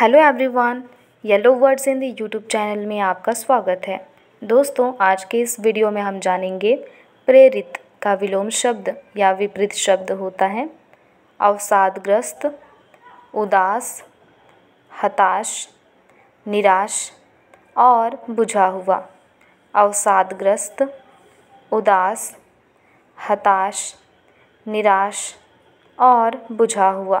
hello everyone yellow words in the YouTube channel में आपका स्वागत है दोस्तों आज के इस वीडियो में हम जानेंगे प्रेरित का विलोम शब्द या विपरीत शब्द होता है अवसादग्रस्त उदास हताश निराश और बुझा हुआ अवसादग्रस्त उदास हताश निराश और बुझा हुआ